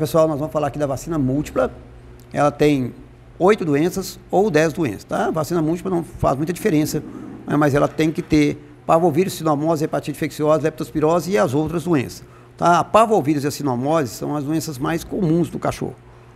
Pessoal, nós vamos falar aqui da vacina múltipla. Ela tem oito doenças ou dez doenças, tá? A vacina múltipla não faz muita diferença, né? mas ela tem que ter parvovírus, sinomose, hepatite infecciosa, leptospirose e as outras doenças. Tá? A parvovírus e a sinomose são as doenças mais comuns do cachorro.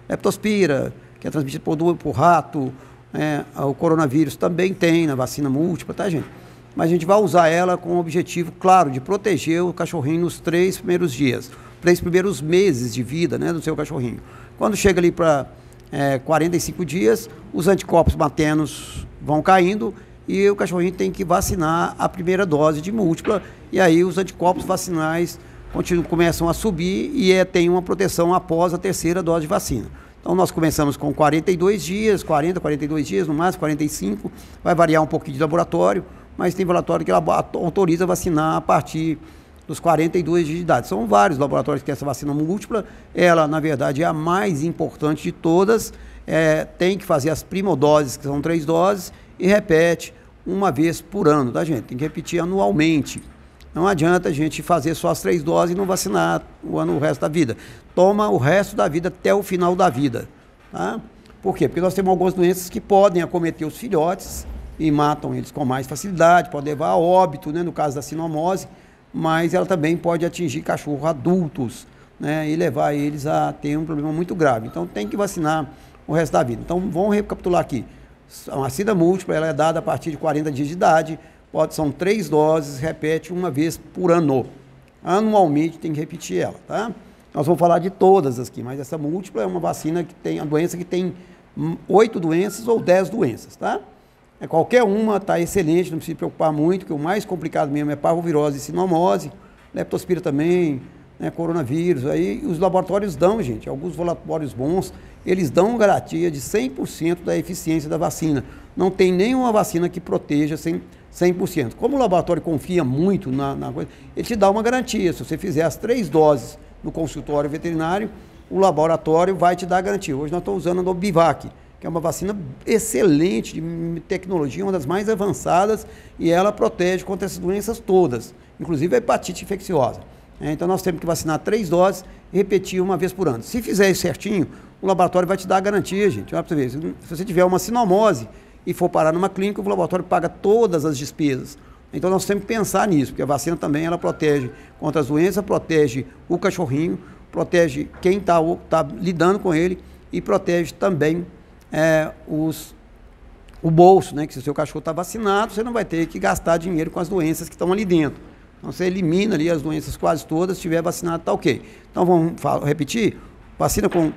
Leptospira, que é transmitida por, por rato, né? ah, o coronavírus também tem na vacina múltipla, tá, gente? Mas a gente vai usar ela com o objetivo, claro, de proteger o cachorrinho nos três primeiros dias três primeiros meses de vida né, do seu cachorrinho. Quando chega ali para é, 45 dias, os anticorpos maternos vão caindo e o cachorrinho tem que vacinar a primeira dose de múltipla. E aí os anticorpos vacinais continuam, começam a subir e é, tem uma proteção após a terceira dose de vacina. Então nós começamos com 42 dias, 40, 42 dias, no máximo 45, vai variar um pouquinho de laboratório, mas tem laboratório que autoriza vacinar a partir dos 42 dias de idade. São vários laboratórios que têm essa vacina múltipla. Ela, na verdade, é a mais importante de todas. É, tem que fazer as primodoses, que são três doses, e repete uma vez por ano, tá, gente? Tem que repetir anualmente. Não adianta a gente fazer só as três doses e não vacinar o ano o resto da vida. Toma o resto da vida até o final da vida. Tá? Por quê? Porque nós temos algumas doenças que podem acometer os filhotes e matam eles com mais facilidade, pode levar a óbito, né? no caso da sinomose mas ela também pode atingir cachorros adultos né, e levar eles a ter um problema muito grave. Então tem que vacinar o resto da vida. Então vamos recapitular aqui. A vacina múltipla ela é dada a partir de 40 dias de idade, pode, são três doses, repete uma vez por ano. Anualmente tem que repetir ela, tá? Nós vamos falar de todas aqui, mas essa múltipla é uma vacina que tem, a doença que tem hum, oito doenças ou dez doenças, tá? É, qualquer uma está excelente, não precisa se preocupar muito, que o mais complicado mesmo é parvovirose e sinomose, leptospira também, né, coronavírus. Aí os laboratórios dão, gente, alguns laboratórios bons, eles dão garantia de 100% da eficiência da vacina. Não tem nenhuma vacina que proteja 100%. 100%. Como o laboratório confia muito na, na coisa, ele te dá uma garantia. Se você fizer as três doses no consultório veterinário, o laboratório vai te dar a garantia. Hoje nós estamos usando a do Bivac que é uma vacina excelente, de tecnologia, uma das mais avançadas, e ela protege contra essas doenças todas, inclusive a hepatite infecciosa. É, então nós temos que vacinar três doses e repetir uma vez por ano. Se fizer isso certinho, o laboratório vai te dar a garantia, gente. Olha para você ver, se você tiver uma sinomose e for parar numa clínica, o laboratório paga todas as despesas. Então nós temos que pensar nisso, porque a vacina também ela protege contra as doenças, protege o cachorrinho, protege quem está tá lidando com ele e protege também é, os, o bolso, né? Que se o seu cachorro está vacinado, você não vai ter que gastar dinheiro com as doenças que estão ali dentro. Então você elimina ali as doenças quase todas, se tiver vacinado, está ok. Então vamos falar, repetir? Vacina com,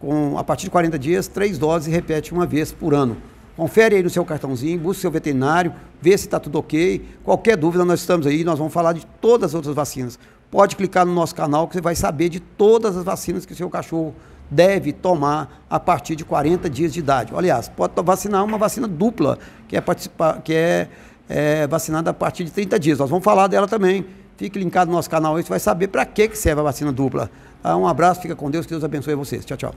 com a partir de 40 dias, três doses e repete uma vez por ano. Confere aí no seu cartãozinho, busque seu veterinário, vê se está tudo ok. Qualquer dúvida, nós estamos aí, nós vamos falar de todas as outras vacinas. Pode clicar no nosso canal que você vai saber de todas as vacinas que o seu cachorro deve tomar a partir de 40 dias de idade. Aliás, pode vacinar uma vacina dupla, que é, participar, que é, é vacinada a partir de 30 dias. Nós vamos falar dela também. Fique linkado no nosso canal aí, você vai saber para que, que serve a vacina dupla. Tá? Um abraço, fica com Deus, que Deus abençoe vocês. Tchau, tchau.